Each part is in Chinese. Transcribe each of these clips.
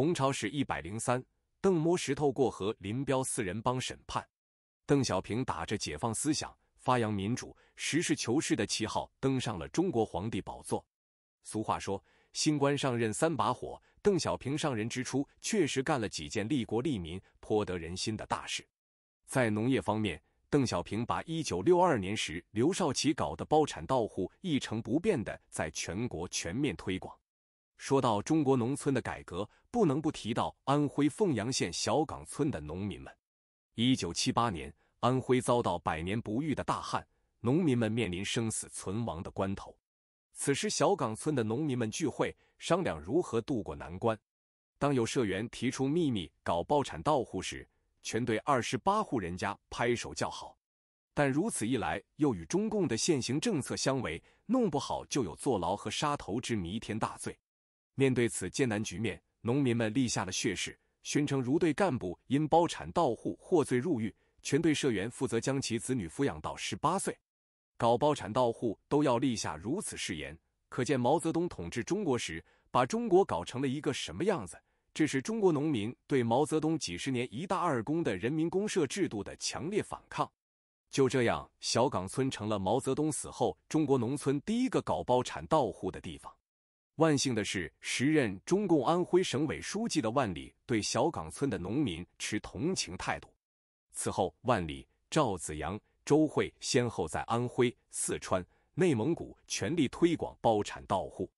《红潮史》一百零三，邓摸石头过河，林彪四人帮审判。邓小平打着解放思想、发扬民主、实事求是的旗号，登上了中国皇帝宝座。俗话说，新官上任三把火。邓小平上任之初，确实干了几件利国利民、颇得人心的大事。在农业方面，邓小平把一九六二年时刘少奇搞的包产到户一成不变的，在全国全面推广。说到中国农村的改革，不能不提到安徽凤阳县小岗村的农民们。一九七八年，安徽遭到百年不遇的大旱，农民们面临生死存亡的关头。此时，小岗村的农民们聚会，商量如何渡过难关。当有社员提出秘密搞包产到户时，全队二十八户人家拍手叫好。但如此一来，又与中共的现行政策相违，弄不好就有坐牢和杀头之弥天大罪。面对此艰难局面，农民们立下了血誓，宣称如队干部因包产到户获罪入狱，全队社员负责将其子女抚养到十八岁。搞包产到户都要立下如此誓言，可见毛泽东统治中国时把中国搞成了一个什么样子。这是中国农民对毛泽东几十年一大二公的人民公社制度的强烈反抗。就这样，小岗村成了毛泽东死后中国农村第一个搞包产到户的地方。万幸的是，时任中共安徽省委书记的万里对小岗村的农民持同情态度。此后，万里、赵子阳、周惠先后在安徽、四川、内蒙古全力推广包产到户。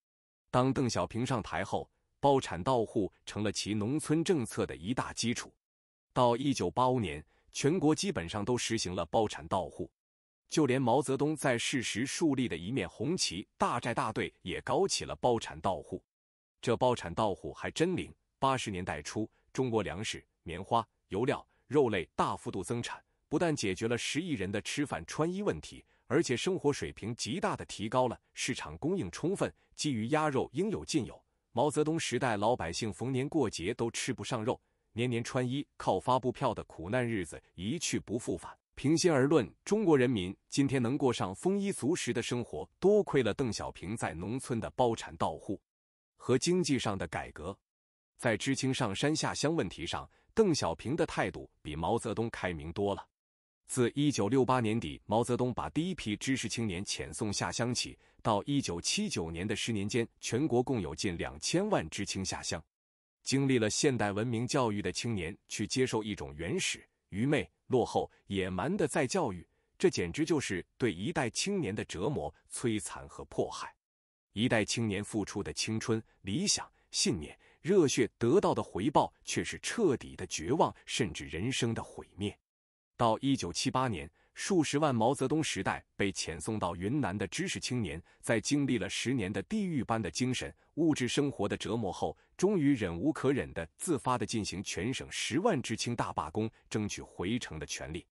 当邓小平上台后，包产到户成了其农村政策的一大基础。到一九八五年，全国基本上都实行了包产到户。就连毛泽东在世时树立的一面红旗大寨大队也搞起了包产到户，这包产到户还真灵。八十年代初，中国粮食、棉花、油料、肉类大幅度增产，不但解决了十亿人的吃饭穿衣问题，而且生活水平极大的提高了。市场供应充分，基鱼鸭肉应有尽有。毛泽东时代，老百姓逢年过节都吃不上肉，年年穿衣靠发布票的苦难日子一去不复返。平心而论，中国人民今天能过上丰衣足食的生活，多亏了邓小平在农村的包产到户和经济上的改革。在知青上山下乡问题上，邓小平的态度比毛泽东开明多了。自1968年底毛泽东把第一批知识青年遣送下乡起到1979年的十年间，全国共有近两千万知青下乡。经历了现代文明教育的青年去接受一种原始。愚昧、落后、野蛮的再教育，这简直就是对一代青年的折磨、摧残和迫害。一代青年付出的青春、理想、信念、热血，得到的回报却是彻底的绝望，甚至人生的毁灭。到一九七八年。数十万毛泽东时代被遣送到云南的知识青年，在经历了十年的地狱般的精神、物质生活的折磨后，终于忍无可忍的自发的进行全省十万知青大罢工，争取回城的权利。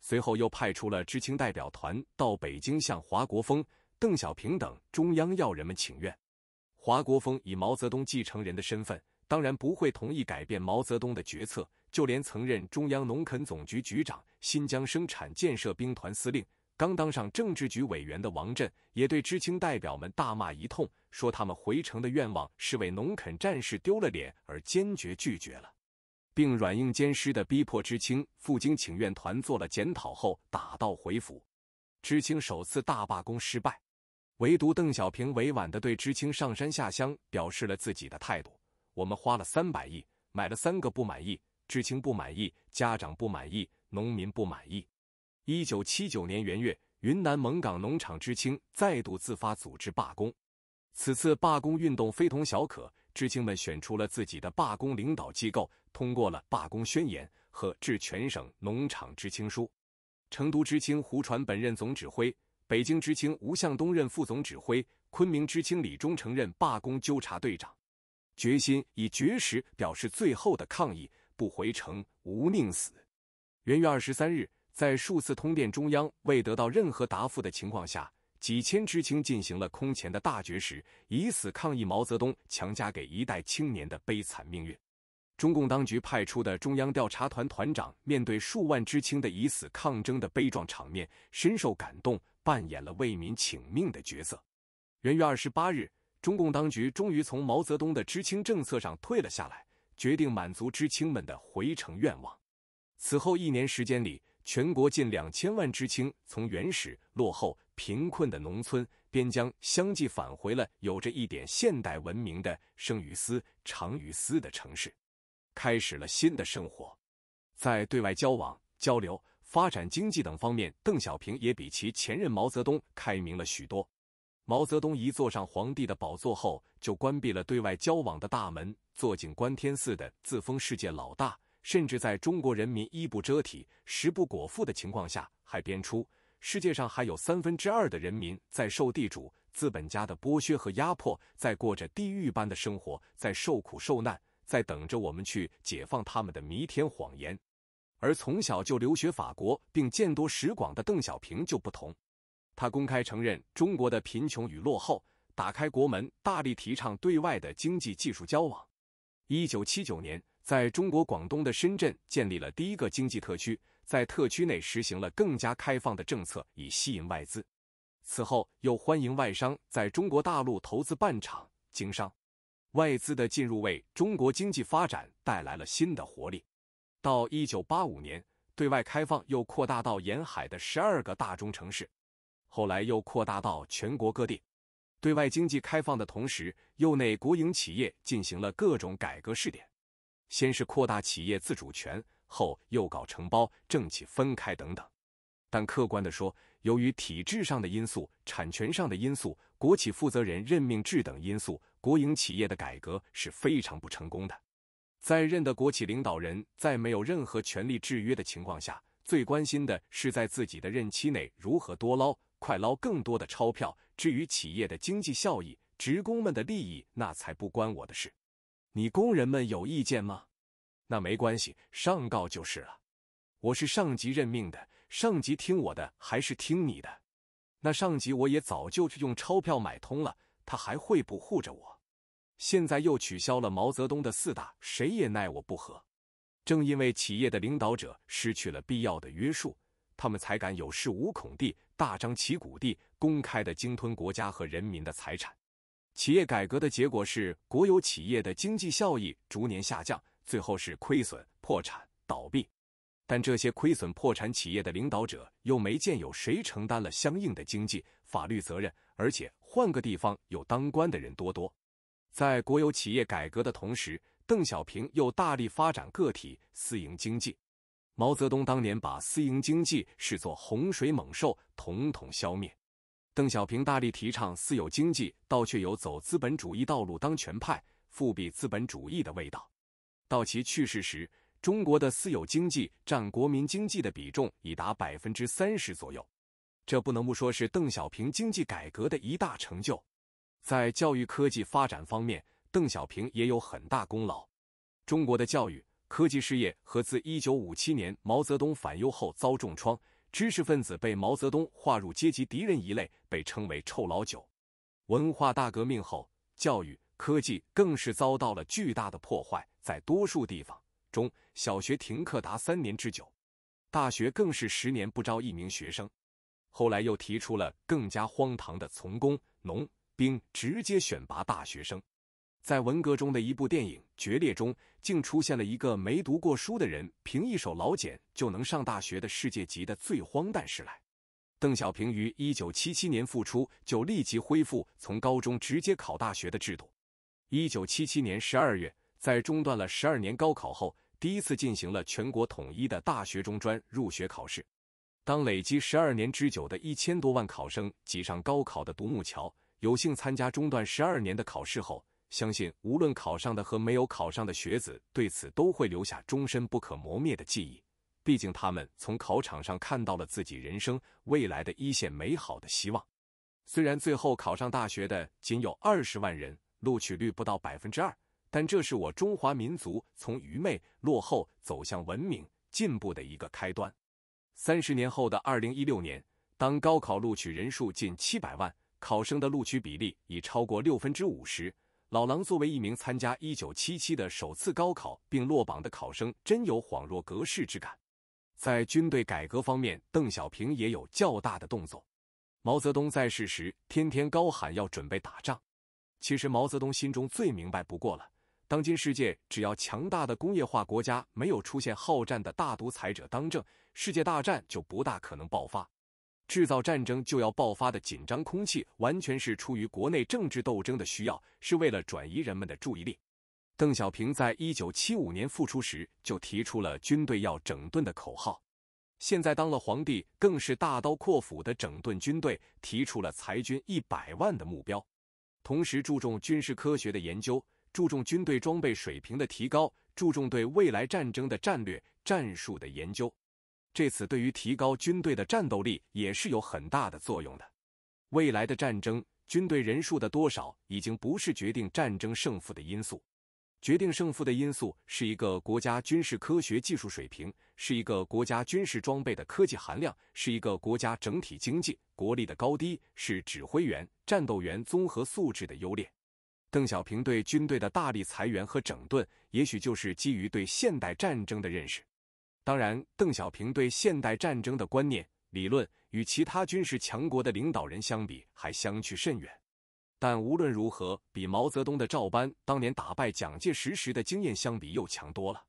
随后又派出了知青代表团到北京，向华国锋、邓小平等中央要人们请愿。华国锋以毛泽东继承人的身份，当然不会同意改变毛泽东的决策。就连曾任中央农垦总局局长、新疆生产建设兵团司令、刚当上政治局委员的王震，也对知青代表们大骂一通，说他们回城的愿望是为农垦战士丢了脸，而坚决拒绝了，并软硬兼施地逼迫知青赴京请愿团做了检讨后打道回府。知青首次大罢工失败，唯独邓小平委婉地对知青上山下乡表示了自己的态度：“我们花了三百亿，买了三个不满意。”知青不满意，家长不满意，农民不满意。一九七九年元月，云南蒙港农场知青再度自发组织罢工。此次罢工运动非同小可，知青们选出了自己的罢工领导机构，通过了罢工宣言和致全省农场知青书。成都知青胡传本任总指挥，北京知青吴向东任副总指挥，昆明知青李忠诚任罢工纠察队长，决心以绝食表示最后的抗议。不回城，吾宁死。元月二十三日，在数次通电中央未得到任何答复的情况下，几千知青进行了空前的大绝食，以死抗议毛泽东强加给一代青年的悲惨命运。中共当局派出的中央调查团团长，面对数万知青的以死抗争的悲壮场面，深受感动，扮演了为民请命的角色。元月二十八日，中共当局终于从毛泽东的知青政策上退了下来。决定满足知青们的回城愿望。此后一年时间里，全国近两千万知青从原始、落后、贫困的农村、边疆，相继返回了有着一点现代文明的生于斯、长于斯的城市，开始了新的生活。在对外交往、交流、发展经济等方面，邓小平也比其前任毛泽东开明了许多。毛泽东一坐上皇帝的宝座后，就关闭了对外交往的大门，坐井观天似的自封世界老大，甚至在中国人民衣不遮体、食不果腹的情况下，还编出世界上还有三分之二的人民在受地主资本家的剥削和压迫，在过着地狱般的生活，在受苦受难，在等着我们去解放他们的弥天谎言。而从小就留学法国并见多识广的邓小平就不同。他公开承认中国的贫穷与落后，打开国门，大力提倡对外的经济技术交往。一九七九年，在中国广东的深圳建立了第一个经济特区，在特区内实行了更加开放的政策，以吸引外资。此后，又欢迎外商在中国大陆投资办厂、经商。外资的进入为中国经济发展带来了新的活力。到一九八五年，对外开放又扩大到沿海的十二个大中城市。后来又扩大到全国各地，对外经济开放的同时，又内国营企业进行了各种改革试点，先是扩大企业自主权，后又搞承包、政企分开等等。但客观的说，由于体制上的因素、产权上的因素、国企负责人任命制等因素，国营企业的改革是非常不成功的。在任的国企领导人，在没有任何权力制约的情况下，最关心的是在自己的任期内如何多捞。快捞更多的钞票！至于企业的经济效益、职工们的利益，那才不关我的事。你工人们有意见吗？那没关系，上告就是了。我是上级任命的，上级听我的还是听你的？那上级我也早就去用钞票买通了，他还会不护着我？现在又取消了毛泽东的四大，谁也奈我不何。正因为企业的领导者失去了必要的约束。他们才敢有恃无恐地、大张旗鼓地、公开的鲸吞国家和人民的财产。企业改革的结果是，国有企业的经济效益逐年下降，最后是亏损、破产、倒闭。但这些亏损、破产企业的领导者又没见有谁承担了相应的经济法律责任，而且换个地方有当官的人多多。在国有企业改革的同时，邓小平又大力发展个体私营经济。毛泽东当年把私营经济视作洪水猛兽，统统消灭。邓小平大力提倡私有经济，倒却有走资本主义道路当权派复辟资本主义的味道。到其去世时，中国的私有经济占国民经济的比重已达百分之三十左右，这不能不说是邓小平经济改革的一大成就。在教育科技发展方面，邓小平也有很大功劳。中国的教育。科技事业和自一九五七年毛泽东反右后遭重创，知识分子被毛泽东划入阶级敌人一类，被称为“臭老九”。文化大革命后，教育科技更是遭到了巨大的破坏，在多数地方，中小学停课达三年之久，大学更是十年不招一名学生。后来又提出了更加荒唐的“从工农兵直接选拔大学生”。在文革中的一部电影《决裂》中，竟出现了一个没读过书的人，凭一手老茧就能上大学的世界级的最荒诞事来。邓小平于1977年复出，就立即恢复从高中直接考大学的制度。1977年12月，在中断了12年高考后，第一次进行了全国统一的大学中专入学考试。当累积12年之久的一千多万考生挤上高考的独木桥，有幸参加中断12年的考试后，相信无论考上的和没有考上的学子，对此都会留下终身不可磨灭的记忆。毕竟他们从考场上看到了自己人生未来的一线美好的希望。虽然最后考上大学的仅有二十万人，录取率不到百分之二，但这是我中华民族从愚昧落后走向文明进步的一个开端。三十年后的二零一六年，当高考录取人数近七百万，考生的录取比例已超过六分之五时。老狼作为一名参加一九七七的首次高考并落榜的考生，真有恍若隔世之感。在军队改革方面，邓小平也有较大的动作。毛泽东在世时，天天高喊要准备打仗，其实毛泽东心中最明白不过了：当今世界，只要强大的工业化国家没有出现好战的大独裁者当政，世界大战就不大可能爆发。制造战争就要爆发的紧张空气，完全是出于国内政治斗争的需要，是为了转移人们的注意力。邓小平在一九七五年复出时就提出了军队要整顿的口号，现在当了皇帝，更是大刀阔斧的整顿军队，提出了裁军一百万的目标，同时注重军事科学的研究，注重军队装备水平的提高，注重对未来战争的战略、战术的研究。这次对于提高军队的战斗力也是有很大的作用的。未来的战争，军队人数的多少已经不是决定战争胜负的因素，决定胜负的因素是一个国家军事科学技术水平，是一个国家军事装备的科技含量，是一个国家整体经济国力的高低，是指挥员、战斗员综合素质的优劣。邓小平对军队的大力裁员和整顿，也许就是基于对现代战争的认识。当然，邓小平对现代战争的观念理论与其他军事强国的领导人相比还相去甚远，但无论如何，比毛泽东的照搬当年打败蒋介石时的经验相比又强多了。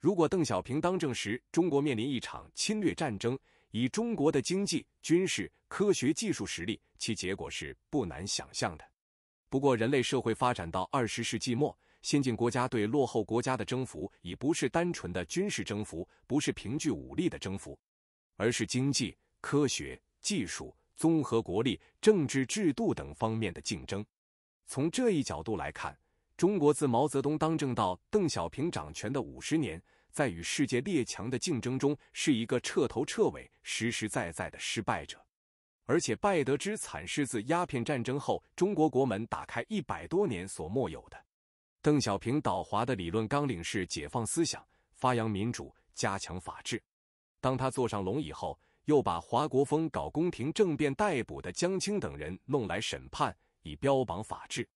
如果邓小平当政时中国面临一场侵略战争，以中国的经济、军事、科学技术实力，其结果是不难想象的。不过，人类社会发展到二十世纪末。先进国家对落后国家的征服，已不是单纯的军事征服，不是凭据武力的征服，而是经济、科学技术、综合国力、政治制度等方面的竞争。从这一角度来看，中国自毛泽东当政到邓小平掌权的五十年，在与世界列强的竞争中，是一个彻头彻尾、实实在在的失败者，而且败得之惨是自鸦片战争后中国国门打开一百多年所莫有的。邓小平倒华的理论纲领是解放思想、发扬民主、加强法治。当他坐上龙椅后，又把华国锋搞宫廷政变逮捕的江青等人弄来审判，以标榜法治。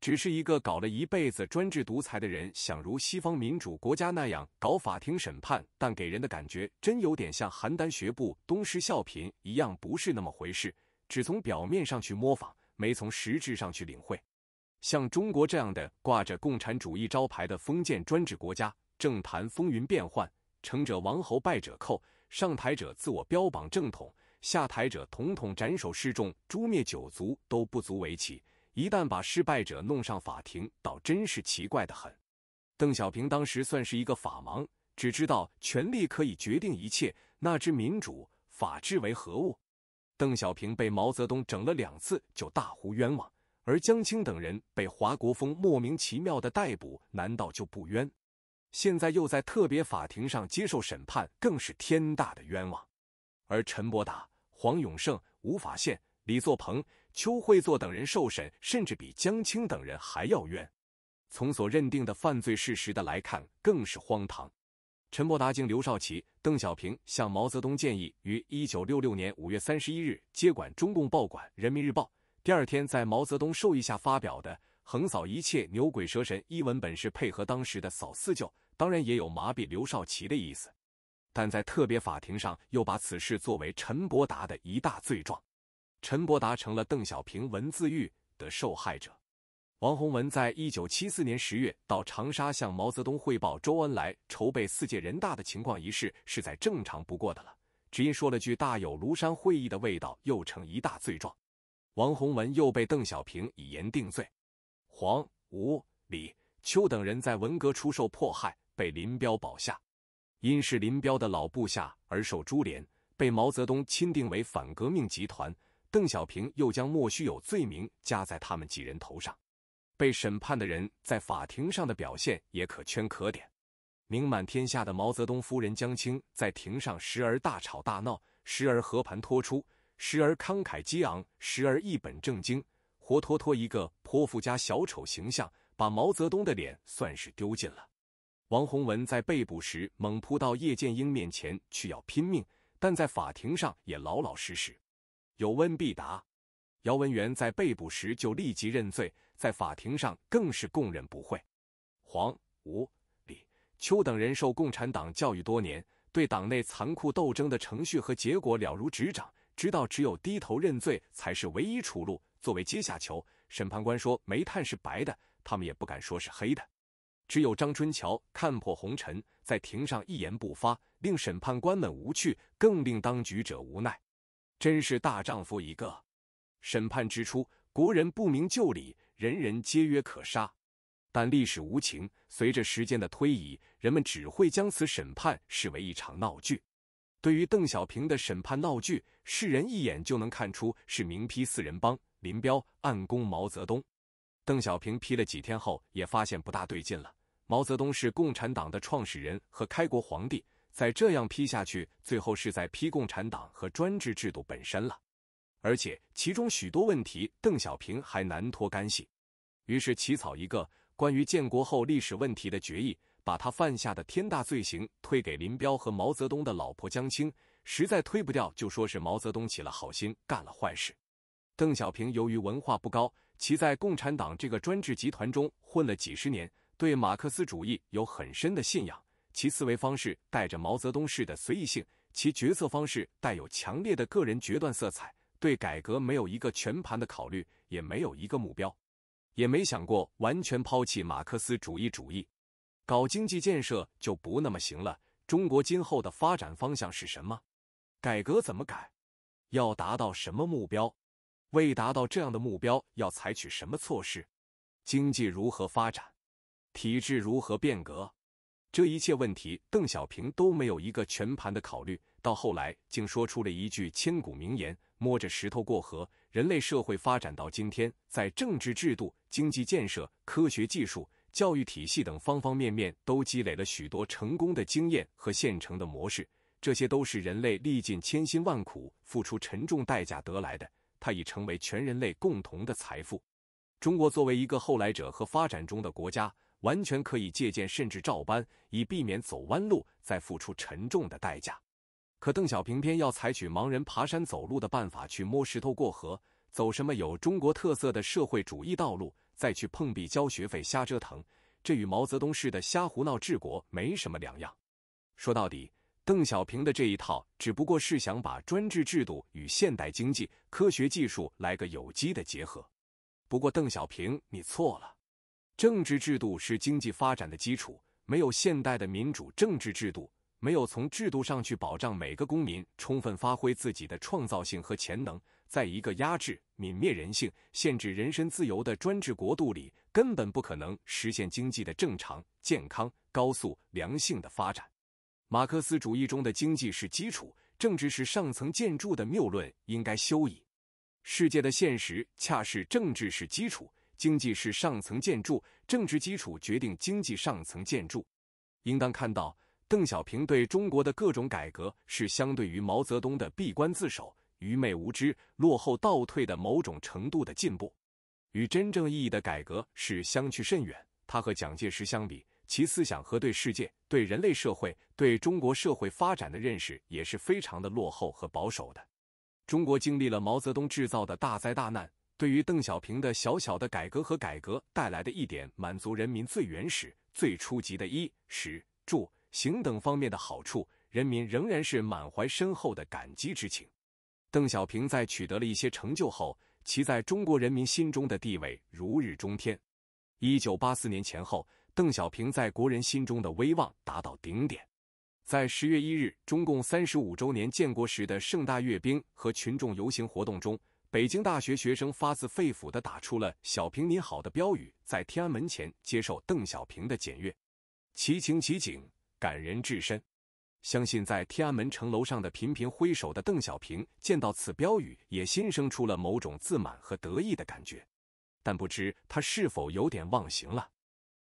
只是一个搞了一辈子专制独裁的人，想如西方民主国家那样搞法庭审判，但给人的感觉真有点像邯郸学步、东施效颦一样，不是那么回事。只从表面上去模仿，没从实质上去领会。像中国这样的挂着共产主义招牌的封建专制国家，政坛风云变幻，成者王侯，败者寇，上台者自我标榜正统，下台者统统斩首示众、诛灭九族都不足为奇。一旦把失败者弄上法庭，倒真是奇怪的很。邓小平当时算是一个法盲，只知道权力可以决定一切，那知民主法治为何物。邓小平被毛泽东整了两次，就大呼冤枉。而江青等人被华国锋莫名其妙的逮捕，难道就不冤？现在又在特别法庭上接受审判，更是天大的冤枉。而陈伯达、黄永胜、吴法宪、李作鹏、邱会作等人受审，甚至比江青等人还要冤。从所认定的犯罪事实的来看，更是荒唐。陈伯达经刘少奇、邓小平向毛泽东建议，于一九六六年五月三十一日接管中共报馆《人民日报》。第二天，在毛泽东授意下发表的《横扫一切牛鬼蛇神》一文，本是配合当时的“扫四旧”，当然也有麻痹刘少奇的意思。但在特别法庭上，又把此事作为陈伯达的一大罪状，陈伯达成了邓小平文字狱的受害者。王洪文在一九七四年十月到长沙向毛泽东汇报周恩来筹备四届人大的情况一事，是再正常不过的了，只因说了句“大有庐山会议的味道”，又成一大罪状。王洪文又被邓小平以言定罪，黄、吴、李、邱等人在文革初受迫害，被林彪保下，因是林彪的老部下而受株连，被毛泽东钦定为反革命集团。邓小平又将莫须有罪名加在他们几人头上。被审判的人在法庭上的表现也可圈可点。名满天下的毛泽东夫人江青在庭上时而大吵大闹，时而和盘托出。时而慷慨激昂，时而一本正经，活脱脱一个泼妇加小丑形象，把毛泽东的脸算是丢尽了。王洪文在被捕时猛扑到叶剑英面前去要拼命，但在法庭上也老老实实，有问必答。姚文元在被捕时就立即认罪，在法庭上更是供认不讳。黄、吴、李、秋等人受共产党教育多年，对党内残酷斗争的程序和结果了如指掌。知道只有低头认罪才是唯一出路。作为阶下囚，审判官说：“煤炭是白的，他们也不敢说是黑的。”只有张春桥看破红尘，在庭上一言不发，令审判官们无趣，更令当局者无奈。真是大丈夫一个。审判之初，国人不明就里，人人皆曰可杀。但历史无情，随着时间的推移，人们只会将此审判视为一场闹剧。对于邓小平的审判闹剧。世人一眼就能看出是明批四人帮，林彪暗攻毛泽东。邓小平批了几天后，也发现不大对劲了。毛泽东是共产党的创始人和开国皇帝，再这样批下去，最后是在批共产党和专制制度本身了。而且其中许多问题，邓小平还难脱干系。于是起草一个关于建国后历史问题的决议，把他犯下的天大罪行推给林彪和毛泽东的老婆江青。实在推不掉，就说是毛泽东起了好心，干了坏事。邓小平由于文化不高，其在共产党这个专制集团中混了几十年，对马克思主义有很深的信仰，其思维方式带着毛泽东式的随意性，其决策方式带有强烈的个人决断色彩，对改革没有一个全盘的考虑，也没有一个目标，也没想过完全抛弃马克思主义主义，搞经济建设就不那么行了。中国今后的发展方向是什么？改革怎么改？要达到什么目标？为达到这样的目标，要采取什么措施？经济如何发展？体制如何变革？这一切问题，邓小平都没有一个全盘的考虑到。后来，竟说出了一句千古名言：“摸着石头过河。”人类社会发展到今天，在政治制度、经济建设、科学技术、教育体系等方方面面，都积累了许多成功的经验和现成的模式。这些都是人类历尽千辛万苦、付出沉重代价得来的，它已成为全人类共同的财富。中国作为一个后来者和发展中的国家，完全可以借鉴甚至照搬，以避免走弯路，再付出沉重的代价。可邓小平偏要采取盲人爬山走路的办法去摸石头过河，走什么有中国特色的社会主义道路，再去碰壁交学费瞎折腾，这与毛泽东式的瞎胡闹治国没什么两样。说到底。邓小平的这一套只不过是想把专制制度与现代经济、科学技术来个有机的结合。不过，邓小平，你错了。政治制度是经济发展的基础，没有现代的民主政治制度，没有从制度上去保障每个公民充分发挥自己的创造性和潜能，在一个压制、泯灭人性、限制人身自由的专制国度里，根本不可能实现经济的正常、健康、高速、良性的发展。马克思主义中的“经济是基础，政治是上层建筑”的谬论应该休矣。世界的现实恰是政治是基础，经济是上层建筑，政治基础决定经济上层建筑。应当看到，邓小平对中国的各种改革，是相对于毛泽东的闭关自守、愚昧无知、落后倒退的某种程度的进步，与真正意义的改革是相去甚远。他和蒋介石相比。其思想和对世界、对人类社会、对中国社会发展的认识也是非常的落后和保守的。中国经历了毛泽东制造的大灾大难，对于邓小平的小小的改革和改革带来的一点满足人民最原始、最初级的衣食住行等方面的好处，人民仍然是满怀深厚的感激之情。邓小平在取得了一些成就后，其在中国人民心中的地位如日中天。一九八四年前后。邓小平在国人心中的威望达到顶点，在十月一日中共三十五周年建国时的盛大阅兵和群众游行活动中，北京大学学生发自肺腑地打出了“小平你好”的标语，在天安门前接受邓小平的检阅，其情其景感人至深。相信在天安门城楼上的频频挥手的邓小平见到此标语，也心生出了某种自满和得意的感觉，但不知他是否有点忘形了。